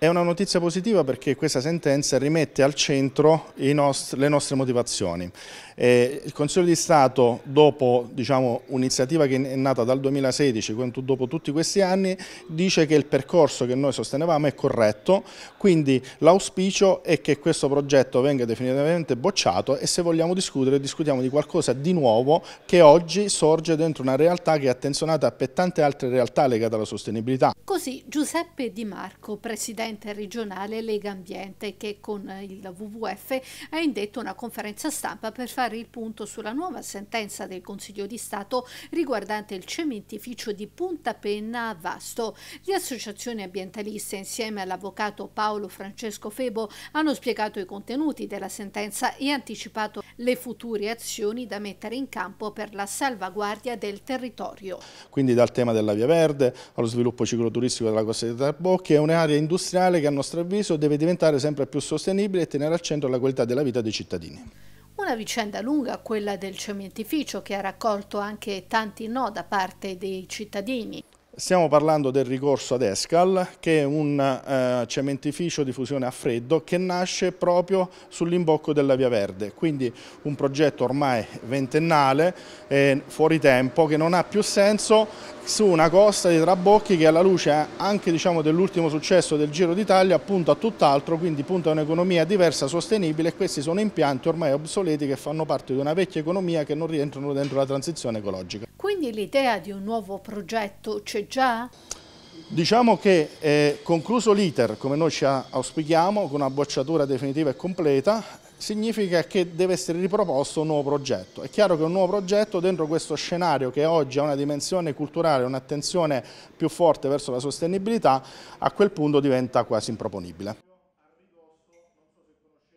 È una notizia positiva perché questa sentenza rimette al centro nostri, le nostre motivazioni. Eh, il Consiglio di Stato, dopo diciamo, un'iniziativa che è nata dal 2016, dopo tutti questi anni, dice che il percorso che noi sostenevamo è corretto, quindi l'auspicio è che questo progetto venga definitivamente bocciato e se vogliamo discutere, discutiamo di qualcosa di nuovo che oggi sorge dentro una realtà che è attenzionata per tante altre realtà legate alla sostenibilità. Così Giuseppe Di Marco, presidente regionale Lega Ambiente, che con il WWF ha indetto una conferenza stampa per fare fare il punto sulla nuova sentenza del Consiglio di Stato riguardante il cementificio di Punta Penna a Vasto. Le associazioni ambientaliste insieme all'avvocato Paolo Francesco Febo hanno spiegato i contenuti della sentenza e anticipato le future azioni da mettere in campo per la salvaguardia del territorio. Quindi dal tema della via verde allo sviluppo cicloturistico della costa di Tarbocchi è un'area industriale che a nostro avviso deve diventare sempre più sostenibile e tenere al centro la qualità della vita dei cittadini. Una vicenda lunga quella del cementificio che ha raccolto anche tanti no da parte dei cittadini. Stiamo parlando del ricorso ad Escal, che è un eh, cementificio di fusione a freddo che nasce proprio sull'imbocco della Via Verde, quindi un progetto ormai ventennale, eh, fuori tempo, che non ha più senso su una costa di Trabocchi che alla luce anche diciamo, dell'ultimo successo del Giro d'Italia punta a tutt'altro, quindi punta a un'economia diversa, sostenibile e questi sono impianti ormai obsoleti che fanno parte di una vecchia economia che non rientrano dentro la transizione ecologica. Quindi l'idea di un nuovo progetto c'è già? Diciamo che eh, concluso l'iter, come noi ci auspichiamo, con una bocciatura definitiva e completa, significa che deve essere riproposto un nuovo progetto. È chiaro che un nuovo progetto dentro questo scenario che oggi ha una dimensione culturale, un'attenzione più forte verso la sostenibilità, a quel punto diventa quasi improponibile.